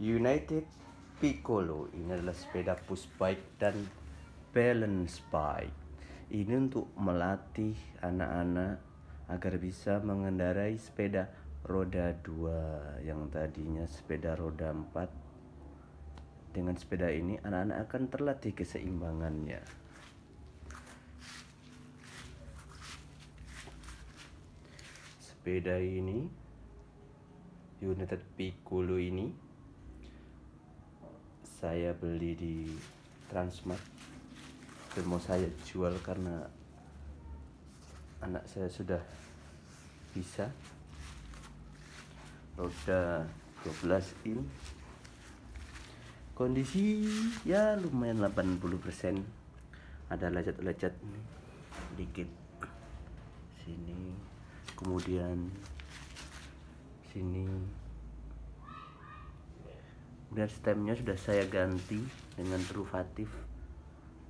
United Piccolo ini adalah sepeda push bike dan balance bike ini untuk melatih anak-anak agar bisa mengendarai sepeda roda 2 yang tadinya sepeda roda 4 dengan sepeda ini anak-anak akan terlatih keseimbangannya sepeda ini United Piccolo ini saya beli di Transmart dan mau saya jual karena anak saya sudah bisa roda 12 in kondisi ya lumayan 80% persen. ada lecet-lecet dikit sini kemudian sini kemudian stemnya sudah saya ganti dengan trufatif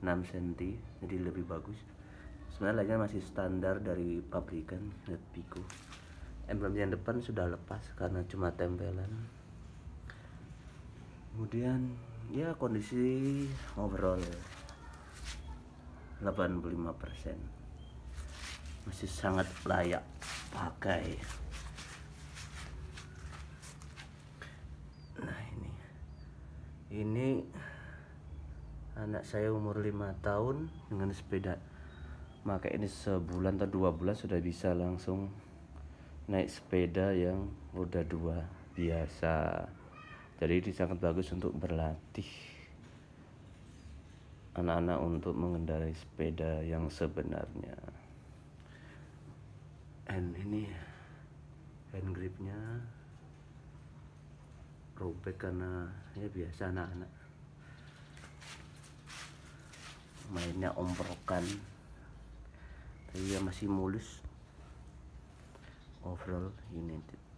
6 cm jadi lebih bagus sebenarnya lagi masih standar dari pabrikan lihat Pico emblem yang depan sudah lepas karena cuma tempelan kemudian ya kondisi overall 85% ya, masih sangat layak pakai ini anak saya umur 5 tahun dengan sepeda maka ini sebulan atau dua bulan sudah bisa langsung naik sepeda yang roda dua biasa jadi ini sangat bagus untuk berlatih anak-anak untuk mengendarai sepeda yang sebenarnya and ini hand gripnya robek karena ya biasa anak-anak mainnya ombrokan tapi ya masih mulus overall united